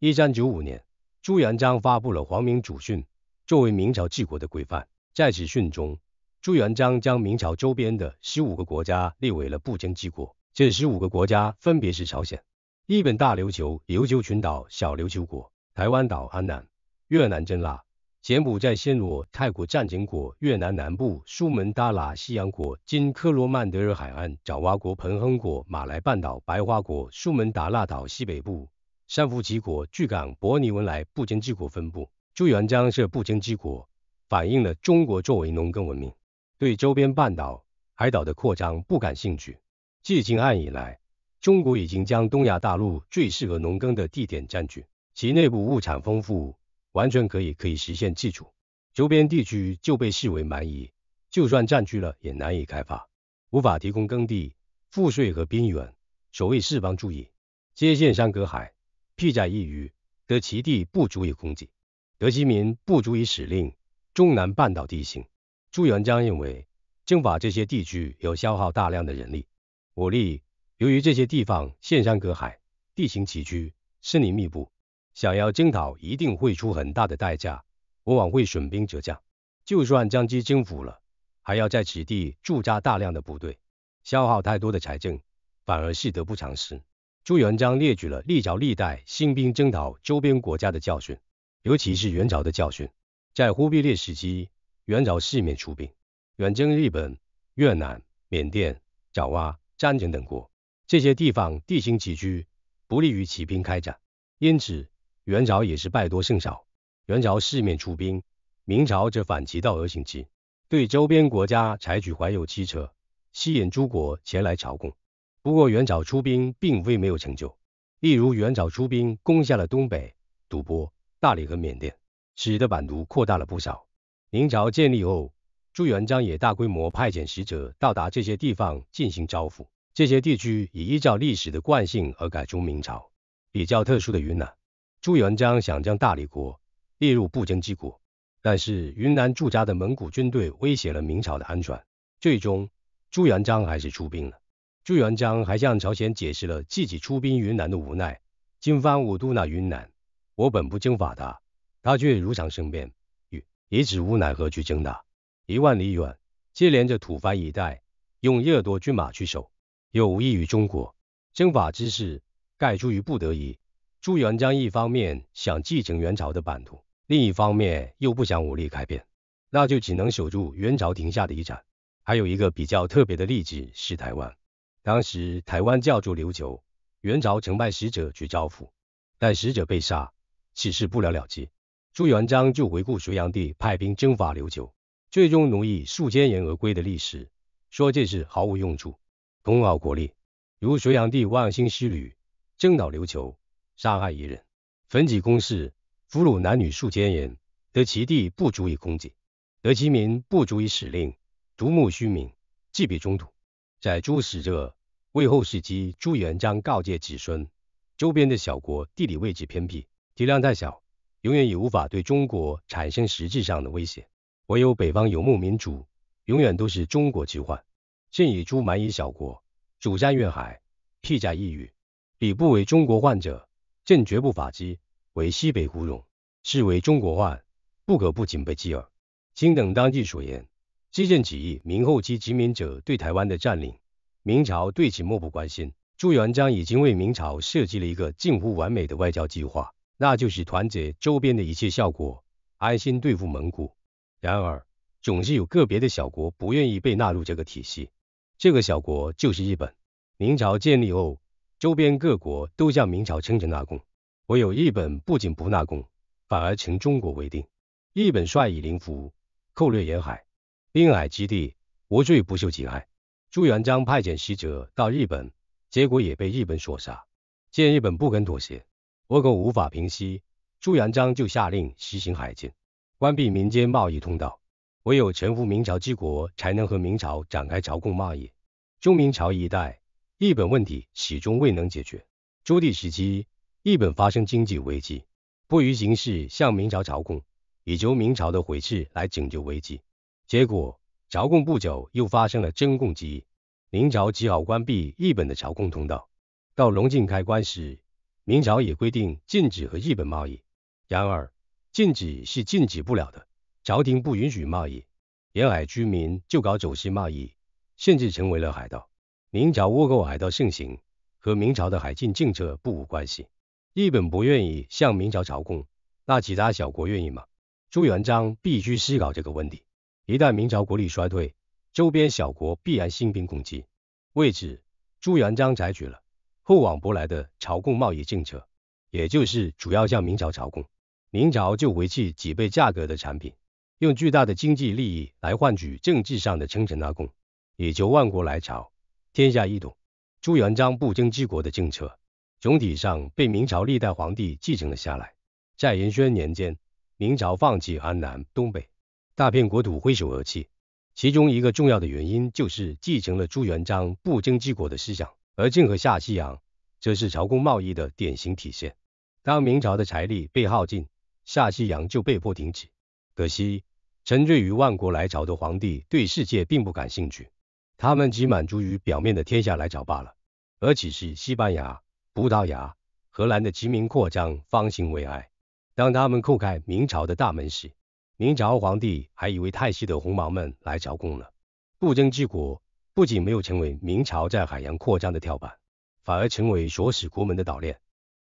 一三九五年，朱元璋发布了《皇明祖训》，作为明朝治国的规范。在此训中，朱元璋将明朝周边的十五个国家列为了不争之国。这十五个国家分别是：朝鲜、日本、大琉球、琉球群岛、小琉球国、台湾岛、安南、越南、真腊、柬埔寨、暹罗、泰国、占城国、越南南部、苏门答腊、西洋国、今科罗曼德尔海岸、爪哇国、彭亨国、马来半岛、白花国、苏门答腊岛西北部。山腹积国、巨港、伯尼文莱、布京之国分布。朱元璋设布京之国，反映了中国作为农耕文明，对周边半岛、海岛的扩张不感兴趣。自秦汉以来，中国已经将东亚大陆最适合农耕的地点占据，其内部物产丰富，完全可以可以实现自主。周边地区就被视为蛮夷，就算占据了也难以开发，无法提供耕地、赋税和兵源，所谓四方注意，接线山隔海。僻在异隅，得其地不足以供给，得其民不足以使令。中南半岛地形，朱元璋认为征伐这些地区有消耗大量的人力、武力。由于这些地方陷山隔海，地形崎岖，森林密布，想要征讨一定会出很大的代价，往往会损兵折将。就算将其征服了，还要在此地驻扎大量的部队，消耗太多的财政，反而是得不偿失。朱元璋列举了历朝历代兴兵征讨周边国家的教训，尤其是元朝的教训。在忽必烈时期，元朝四面出兵，远征日本、越南、缅甸、爪哇、占城等国。这些地方地形崎岖，不利于骑兵开展，因此元朝也是败多胜少。元朝四面出兵，明朝则反其道而行之，对周边国家采取怀柔政策，吸引诸国前来朝贡。不过元朝出兵并非没有成就，例如元朝出兵攻下了东北、吐蕃、大理和缅甸，使得版图扩大了不少。明朝建立后，朱元璋也大规模派遣使者到达这些地方进行招抚，这些地区也依照历史的惯性而改出明朝。比较特殊的云南，朱元璋想将大理国列入不争之国，但是云南驻扎的蒙古军队威胁了明朝的安全，最终朱元璋还是出兵了。朱元璋还向朝鲜解释了自己出兵云南的无奈。金番五都那云南，我本不征伐他，他却如常生变，与以只无奈何去征伐。一万里远，接连着土蕃一带，用热多军马去守，又无益于中国。征伐之事，盖出于不得已。朱元璋一方面想继承元朝的版图，另一方面又不想武力改变，那就只能守住元朝廷下的遗产。还有一个比较特别的例子是台湾。当时台湾叫住琉球，元朝曾派使者去招抚，但使者被杀，此事不了了之。朱元璋就回顾隋炀帝派兵征伐琉球，最终奴役数千人而归的历史，说这是毫无用处，功耗国力。如隋炀帝万兴师旅，征讨琉球，杀害夷人，焚己宫室，俘虏男女数千人，得其地不足以空给，得其民不足以使令，独慕虚名，既比中土。在诸史者，为后世基。朱元璋告诫子孙，周边的小国地理位置偏僻，体量太小，永远也无法对中国产生实质上的威胁。唯有北方游牧民族，永远都是中国之患。朕以朱蛮夷小国，主战粤海，辟在异域，彼不为中国患者，朕绝不法之。为西北胡戎，是为中国患，不可不警备之耳。卿等当即所言。基政起义，明后期殖民者对台湾的占领，明朝对此漠不关心。朱元璋已经为明朝设计了一个近乎完美的外交计划，那就是团结周边的一切小国，安心对付蒙古。然而，总是有个别的小国不愿意被纳入这个体系。这个小国就是日本。明朝建立后，周边各国都向明朝称臣纳贡，唯有日本不仅不纳贡，反而称中国为定。日本率以灵服，寇掠沿海。滨海之地，无罪不受警爱。朱元璋派遣使者到日本，结果也被日本所杀。见日本不肯妥协，倭寇无法平息，朱元璋就下令实行海禁，关闭民间贸易通道，唯有臣服明朝之国，才能和明朝展开朝贡贸易。中明朝一代，日本问题始终未能解决。朱棣时期，日本发生经济危机，迫于形势向明朝朝贡，以求明朝的回撤来拯救危机。结果朝贡不久，又发生了争贡急，明朝只好关闭日本的朝贡通道。到隆庆开关时，明朝也规定禁止和日本贸易。然而禁止是禁止不了的，朝廷不允许贸易，沿海居民就搞走私贸易，甚至成为了海盗。明朝倭寇海盗盛行，和明朝的海禁政策不无关系。日本不愿意向明朝朝贡，那其他小国愿意吗？朱元璋必须思考这个问题。一旦明朝国力衰退，周边小国必然兴兵攻击。为此，朱元璋采取了厚往薄来的朝贡贸易政策，也就是主要向明朝朝贡，明朝就回赐几倍价格的产品，用巨大的经济利益来换取政治上的称臣纳贡，以求万国来朝，天下一统。朱元璋不争之国的政策，总体上被明朝历代皇帝继承了下来。在仁宣年间，明朝放弃安南、东北。大片国土挥手而弃，其中一个重要的原因就是继承了朱元璋不争之国的思想。而郑和下西洋，则是朝贡贸易的典型体现。当明朝的财力被耗尽，下西洋就被迫停止。可惜，沉醉于万国来朝的皇帝对世界并不感兴趣，他们只满足于表面的天下来朝罢了。而且是西班牙、葡萄牙、荷兰的殖民扩张方兴未艾。当他们叩开明朝的大门时，明朝皇帝还以为泰西的红毛们来朝贡了，不争之国不仅没有成为明朝在海洋扩张的跳板，反而成为锁死国门的导链。